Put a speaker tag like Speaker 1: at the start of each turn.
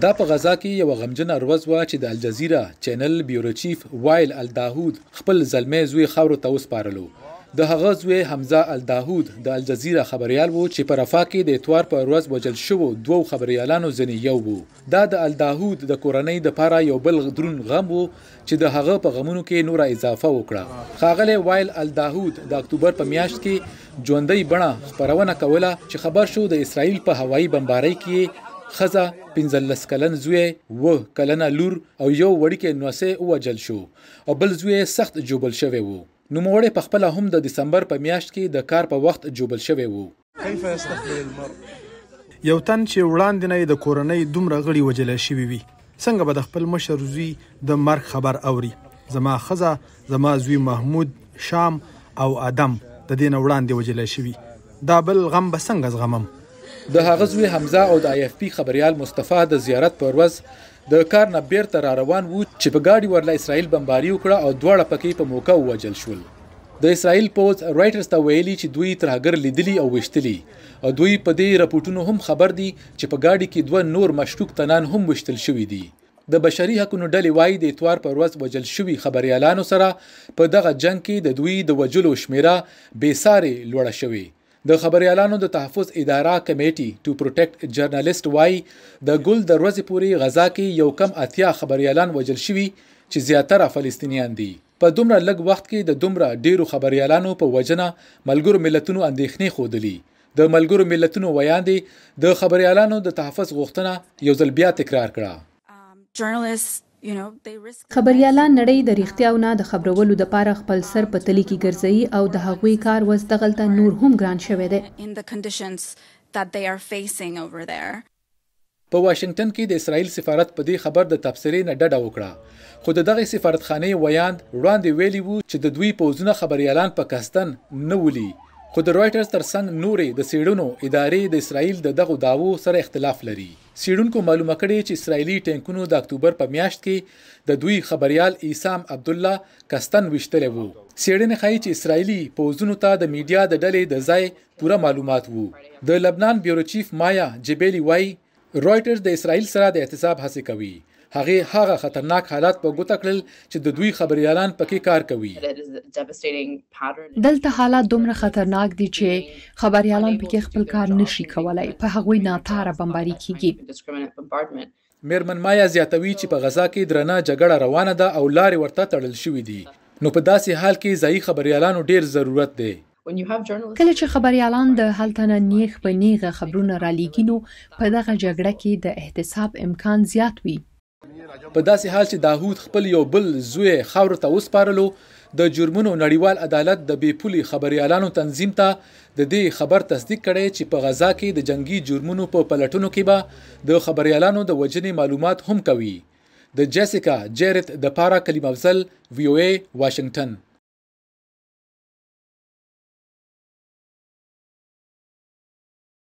Speaker 1: دا په غزا کې یو غمجن اروز و چې د الجزیره چینل بیورو چیف وایل الداهود خپل زلمې زوی خاورو ته وسپارلو د هغه زوی حمزه الداهود د الجزیره خبريال وو چې په رفا کې د اتوار په ورځ وجل شوو دوو خبريالانو ځنې یو وو دا د الداهود د کورنۍ د پاره یو بل درون غم وو چې د هغه په غمونو کې نوره اضافه وکړه خاغله وایل الداهود د اکتوبر په میاشت کې ژوندۍ بڼه خبرونه کوله چې خبر شو د اسرایل په هوایي بمباری کې خزه 15 کلن زوی و کلنه لور او یو وړیکې نوسه وجل شو او بل زوی سخت جوبل شوی وو نوموړی په خپل هم د دسمبر په میاشت کې د کار په وخت جوبل شوی وو کیف یستقبل المرء یو تن چې وړاندې نه د کورنۍ دومره غړي وجل شوی وي څنګه به د خپل مشر زوی د مرګ خبر اوري زما خزه زما زوی محمود شام او ادم د دین وړاندې وجل شوی دا بل غم به څنګه زغمم د هغه زوی حمزه او د آی اف پی خبريال مصطفی د زیارت پر ورځ د کار نه بیرته را روان وو چې په ګاډي ورله اسرائیل بمباری وکړه او دواړه پکې په موقع ووجل شول د اسرائیل پوز رائټرز ته ویلي چې دوی ترهګر لیدلی او وشتلی او دوی په دې راپورټونو هم خبر دي چې په گاډي کې دوه نور مشکوک تنان هم وشتل شوي دي د بشري حقوقو ډلې وایي د اتوار پر ورځ وجل شوي خبريالانو سره په دغه جنگ کې د دوی د وجلو شمیره بې ساري لوړه شوې د خبريالانو د تحفظ اداره کمیټي ټو پروټیکټ جرنالست وای د ګل د ورځې پوري غزا کې یو کم اتیا خبريالان وجل شوي چې زیاتره فلسطینیان دي په دومره لږ وخت کې د دومره ډیرو خبريالانو په وجنه ملګرو ملتونو اندېښنې خودلي د ملګرو ملتونو ویاندې د خبريالانو د تحفظ غوښتنه یو ځل بیا تکرار کړه um, journalists
Speaker 2: خبريالان نړۍ د ریښتیاو نه د خبرولو د پاره خپل سر په تلی کې ګرځي او د هغوی کار وس دغلته نور هم ګران
Speaker 1: شوی دی په واشنگټن کې د اسرایل سفارت په دې خبر د تبصرې نه ډډه وکړه خو د دغه سفارتخانه ویاند وړاندې ویلي وو چې د دوی پوزونه خبريالان په کستن نه ولي خو د رويټرز ترڅنګ نورې د سیډونو ادارې د اسرایل د دغه داوو سره اختلاف لري سیډونکو معلومه کړې چې اسرایلی ټینکونو د اکتوبر په میاشت کې د دوی خبريال ایسام عبد الله کستن وشتلی وو سیډنې ښایي چې اسرایلی پوزونو ته د میډیا د ډلې د ځای پوره معلومات وو د لبنان بیورو چیف مایا جبیلی وای رويټرز د اسرایل سره د احتساب هڅه کوي هغه هغه خطرناک حالات په ګوته کړل چې د دوی خبريالان پکې کار کوي
Speaker 2: دلته حالات دومره خطرناک دي چې خبريالان پکې خپل کار نشي کولای په هغوی ناتاره بمباری کیږي
Speaker 1: مېرمن مایا زیاتوي چې په غزا کې درنه جګړه روانه ده او لارې ورته تړل شوې دي نو په داسې حال کې ځایي خبريالانو ډېر ضرورت دی
Speaker 2: کله چې خبريالان د هلتنه نیخ په نیغه خبرونه را لګینو په دغه جګړه کې د احتساب امکان زیات وي
Speaker 1: په داسې حال چې داوود خپل یو بل زوی خاور ته وسپارلو د جرمونو نړیوال عدالت د بې پولي خبريالانو تنظیم ته د دې خبر تصدیق کړي چې په غزا کې د جنگي جرمونو په پلټونو کې به د خبريالانو د وجنې معلومات هم کوي د جیسیکا جیرت د پارا کلیم افضل وی او ای واشنگټن